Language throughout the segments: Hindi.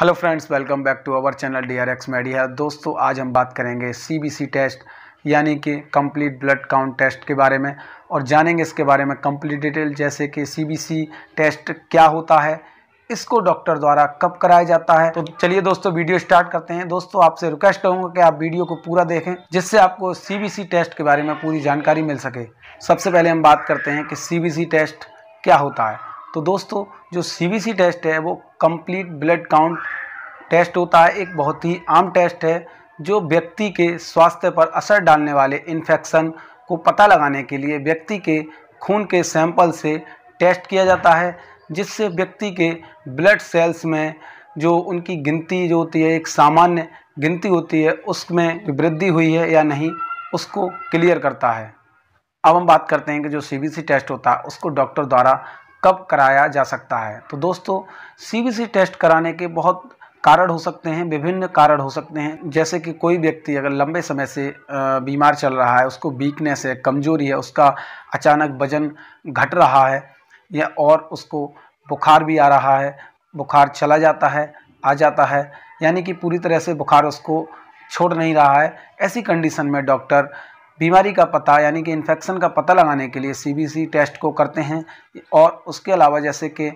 hello friends welcome back to our channel D R X media दोस्तों आज हम बात करेंगे सीबीसी टेस्ट यानी कि कंप्लीट ब्लड काउंट टेस्ट के बारे में और जानेंगे इसके बारे में कंप्लीट डिटेल जैसे कि सीबीसी टेस्ट क्या होता है इसको डॉक्टर द्वारा कब कराया जाता है तो चलिए दोस्तों वीडियो स्टार्ट करते हैं दोस्तों आपसे रिक्वेस्ट करूँगा कि आप वीडियो को पूरा देखें जिससे आपको सी टेस्ट के बारे में पूरी जानकारी मिल सके सबसे पहले हम बात करते हैं कि सी टेस्ट क्या होता है तो दोस्तों जो सी टेस्ट है वो कंप्लीट ब्लड काउंट टेस्ट होता है एक बहुत ही आम टेस्ट है जो व्यक्ति के स्वास्थ्य पर असर डालने वाले इन्फेक्शन को पता लगाने के लिए व्यक्ति के खून के सैंपल से टेस्ट किया जाता है जिससे व्यक्ति के ब्लड सेल्स में जो उनकी गिनती जो होती है एक सामान्य गिनती होती है उसमें वृद्धि हुई है या नहीं उसको क्लियर करता है अब हम बात करते हैं कि जो सी टेस्ट होता है उसको डॉक्टर द्वारा कब कराया जा सकता है तो दोस्तों सीबीसी टेस्ट कराने के बहुत कारण हो सकते हैं विभिन्न कारण हो सकते हैं जैसे कि कोई व्यक्ति अगर लंबे समय से बीमार चल रहा है उसको वीकनेस है कमजोरी है उसका अचानक वजन घट रहा है या और उसको बुखार भी आ रहा है बुखार चला जाता है आ जाता है यानी कि पूरी तरह से बुखार उसको छोड़ नहीं रहा है ऐसी कंडीशन में डॉक्टर बीमारी का पता यानी कि इन्फेक्शन का पता लगाने के लिए सीबीसी टेस्ट को करते हैं और उसके अलावा जैसे कि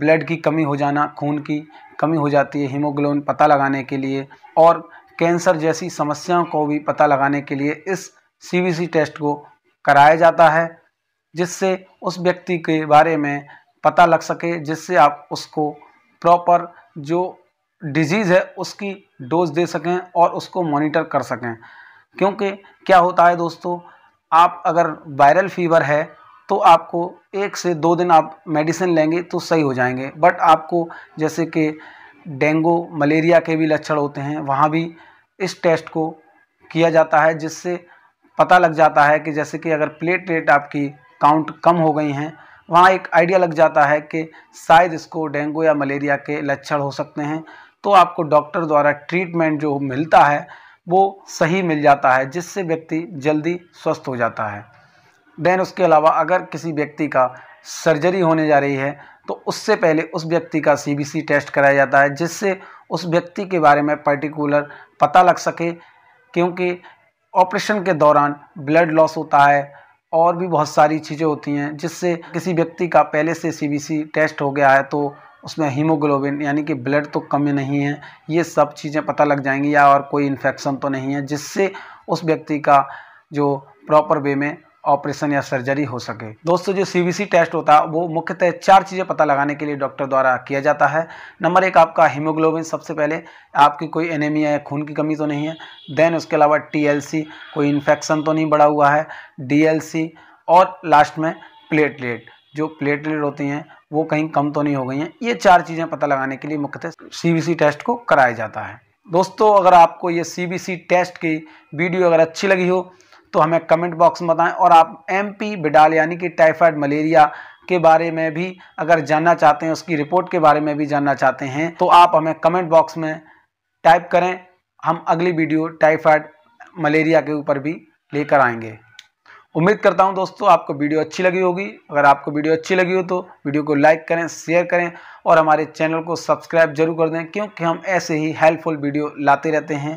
ब्लड की कमी हो जाना खून की कमी हो जाती है हीमोग्लोबिन पता लगाने के लिए और कैंसर जैसी समस्याओं को भी पता लगाने के लिए इस सीबीसी टेस्ट को कराया जाता है जिससे उस व्यक्ति के बारे में पता लग सके जिससे आप उसको प्रॉपर जो डिजीज़ है उसकी डोज दे सकें और उसको मॉनिटर कर सकें क्योंकि क्या होता है दोस्तों आप अगर वायरल फीवर है तो आपको एक से दो दिन आप मेडिसिन लेंगे तो सही हो जाएंगे बट आपको जैसे कि डेंगू मलेरिया के भी लक्षण होते हैं वहाँ भी इस टेस्ट को किया जाता है जिससे पता लग जाता है कि जैसे कि अगर प्लेटलेट आपकी काउंट कम हो गई हैं वहाँ एक आइडिया लग जाता है कि शायद इसको डेंगू या मलेरिया के लक्षण हो सकते हैं तो आपको डॉक्टर द्वारा ट्रीटमेंट जो मिलता है वो सही मिल जाता है जिससे व्यक्ति जल्दी स्वस्थ हो जाता है देन उसके अलावा अगर किसी व्यक्ति का सर्जरी होने जा रही है तो उससे पहले उस व्यक्ति का सीबीसी टेस्ट कराया जाता है जिससे उस व्यक्ति के बारे में पर्टिकुलर पता लग सके क्योंकि ऑपरेशन के दौरान ब्लड लॉस होता है और भी बहुत सारी चीज़ें होती हैं जिससे किसी व्यक्ति का पहले से सीबीसी टेस्ट हो गया है तो उसमें हीमोग्लोबिन यानी कि ब्लड तो कम नहीं है ये सब चीज़ें पता लग जाएंगी या और कोई इन्फेक्शन तो नहीं है जिससे उस व्यक्ति का जो प्रॉपर वे में ऑपरेशन या सर्जरी हो सके दोस्तों जो सीबीसी टेस्ट होता है वो मुख्यतः चार चीज़ें पता लगाने के लिए डॉक्टर द्वारा किया जाता है नंबर एक आपका हीमोग्लोबिन सबसे पहले आपकी कोई एनेमिया या खून की कमी तो नहीं है देन उसके अलावा टीएलसी कोई इन्फेक्शन तो नहीं बढ़ा हुआ है डीएलसी और लास्ट में प्लेटलेट जो प्लेटलेट होती हैं वो कहीं कम तो नहीं हो गई हैं ये चार चीज़ें पता लगाने के लिए मुख्यतः सी टेस्ट को कराया जाता है दोस्तों अगर आपको ये सी टेस्ट की वीडियो अगर अच्छी लगी हो तो हमें कमेंट बॉक्स में बताएं और आप एम पी बिडाल यानी कि टाइफाइड मलेरिया के बारे में भी अगर जानना चाहते हैं उसकी रिपोर्ट के बारे में भी जानना चाहते हैं तो आप हमें कमेंट बॉक्स में टाइप करें हम अगली वीडियो टाइफाइड मलेरिया के ऊपर भी लेकर आएंगे उम्मीद करता हूं दोस्तों आपको वीडियो अच्छी लगी होगी अगर आपको वीडियो अच्छी लगी हो तो वीडियो को लाइक करें शेयर करें और हमारे चैनल को सब्सक्राइब जरूर कर दें क्योंकि हम ऐसे ही हेल्पफुल वीडियो लाते रहते हैं